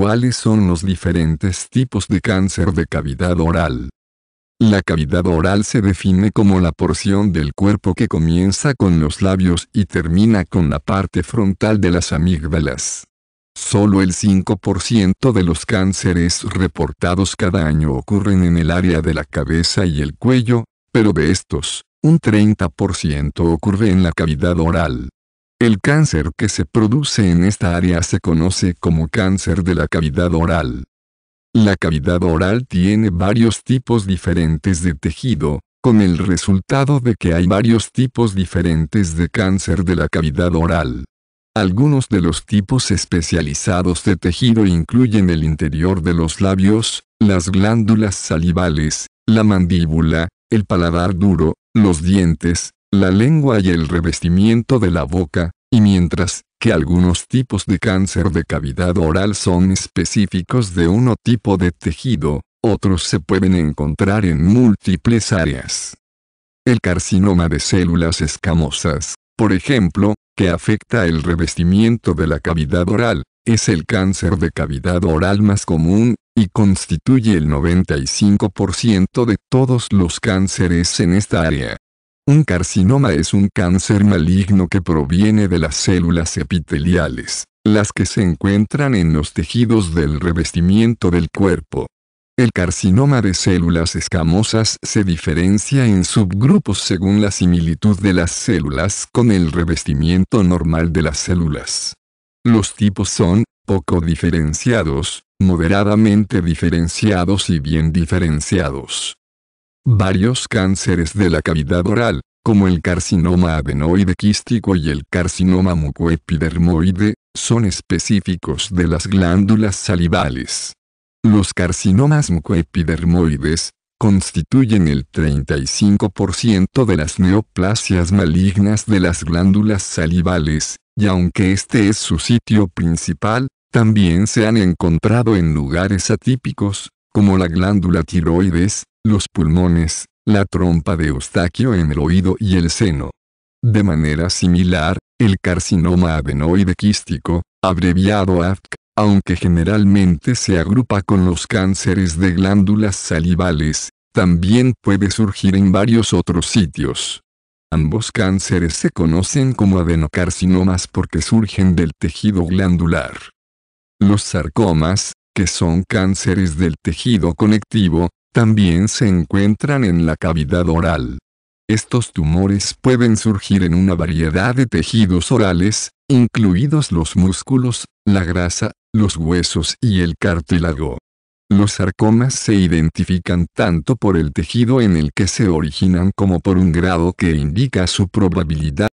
¿Cuáles son los diferentes tipos de cáncer de cavidad oral? La cavidad oral se define como la porción del cuerpo que comienza con los labios y termina con la parte frontal de las amígdalas. Solo el 5% de los cánceres reportados cada año ocurren en el área de la cabeza y el cuello, pero de estos, un 30% ocurre en la cavidad oral. El cáncer que se produce en esta área se conoce como cáncer de la cavidad oral. La cavidad oral tiene varios tipos diferentes de tejido, con el resultado de que hay varios tipos diferentes de cáncer de la cavidad oral. Algunos de los tipos especializados de tejido incluyen el interior de los labios, las glándulas salivales, la mandíbula, el paladar duro, los dientes, la lengua y el revestimiento de la boca, y mientras que algunos tipos de cáncer de cavidad oral son específicos de uno tipo de tejido, otros se pueden encontrar en múltiples áreas. El carcinoma de células escamosas, por ejemplo, que afecta el revestimiento de la cavidad oral, es el cáncer de cavidad oral más común, y constituye el 95% de todos los cánceres en esta área. Un carcinoma es un cáncer maligno que proviene de las células epiteliales, las que se encuentran en los tejidos del revestimiento del cuerpo. El carcinoma de células escamosas se diferencia en subgrupos según la similitud de las células con el revestimiento normal de las células. Los tipos son, poco diferenciados, moderadamente diferenciados y bien diferenciados. Varios cánceres de la cavidad oral, como el carcinoma adenoide quístico y el carcinoma mucoepidermoide, son específicos de las glándulas salivales. Los carcinomas mucoepidermoides constituyen el 35% de las neoplasias malignas de las glándulas salivales, y aunque este es su sitio principal, también se han encontrado en lugares atípicos, como la glándula tiroides, los pulmones, la trompa de eustaquio en el oído y el seno. De manera similar, el carcinoma adenoide quístico, abreviado AFC, aunque generalmente se agrupa con los cánceres de glándulas salivales, también puede surgir en varios otros sitios. Ambos cánceres se conocen como adenocarcinomas porque surgen del tejido glandular. Los sarcomas, que son cánceres del tejido conectivo, también se encuentran en la cavidad oral. Estos tumores pueden surgir en una variedad de tejidos orales, incluidos los músculos, la grasa, los huesos y el cartílago. Los sarcomas se identifican tanto por el tejido en el que se originan como por un grado que indica su probabilidad